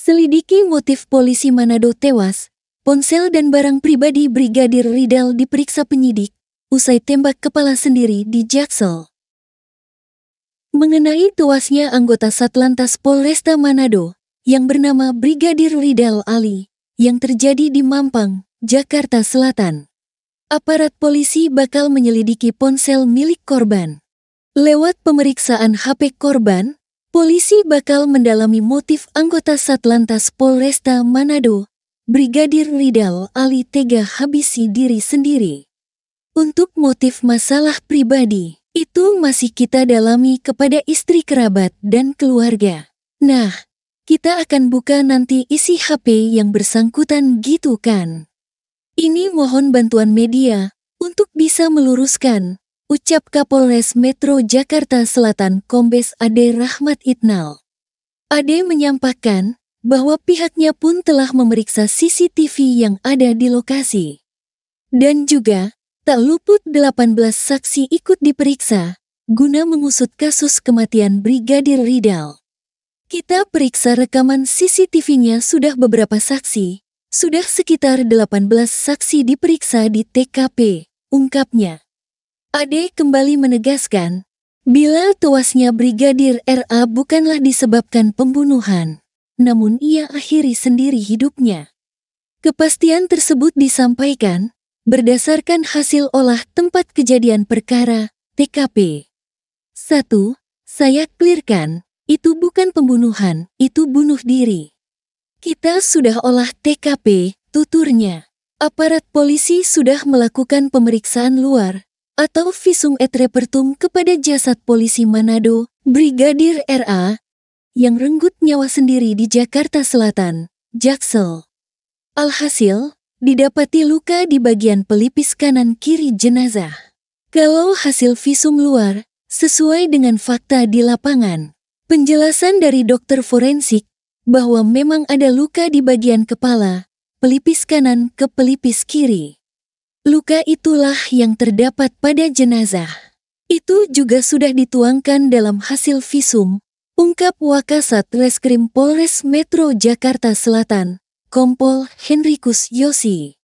Selidiki motif polisi Manado tewas, ponsel dan barang pribadi Brigadir Ridal diperiksa penyidik, usai tembak kepala sendiri di Jaksel. Mengenai tewasnya anggota Satlantas Polresta Manado yang bernama Brigadir Ridal Ali yang terjadi di Mampang, Jakarta Selatan. Aparat polisi bakal menyelidiki ponsel milik korban. Lewat pemeriksaan HP korban, Polisi bakal mendalami motif anggota Satlantas Polresta Manado, Brigadir Ridal Ali tega habisi diri sendiri. Untuk motif masalah pribadi, itu masih kita dalami kepada istri kerabat dan keluarga. Nah, kita akan buka nanti isi HP yang bersangkutan gitu kan. Ini mohon bantuan media untuk bisa meluruskan ucap Kapolres Metro Jakarta Selatan Kombes Ade Rahmat Itnal. Ade menyampaikan bahwa pihaknya pun telah memeriksa CCTV yang ada di lokasi. Dan juga, tak luput 18 saksi ikut diperiksa guna mengusut kasus kematian Brigadir Ridal. Kita periksa rekaman CCTV-nya sudah beberapa saksi, sudah sekitar 18 saksi diperiksa di TKP, ungkapnya. Ade kembali menegaskan, bila tuasnya Brigadir RA bukanlah disebabkan pembunuhan, namun ia akhiri sendiri hidupnya. Kepastian tersebut disampaikan berdasarkan hasil olah tempat kejadian perkara TKP. Satu, Saya klirkan, itu bukan pembunuhan, itu bunuh diri. Kita sudah olah TKP, tuturnya. Aparat polisi sudah melakukan pemeriksaan luar, atau visum et repertum kepada jasad polisi Manado, Brigadir RA, yang renggut nyawa sendiri di Jakarta Selatan, Jaksel. Alhasil, didapati luka di bagian pelipis kanan kiri jenazah. Kalau hasil visum luar, sesuai dengan fakta di lapangan, penjelasan dari dokter forensik bahwa memang ada luka di bagian kepala, pelipis kanan ke pelipis kiri. Luka itulah yang terdapat pada jenazah. Itu juga sudah dituangkan dalam hasil visum, ungkap Wakasat Reskrim Polres Metro Jakarta Selatan, Kompol Henrikus Yosi.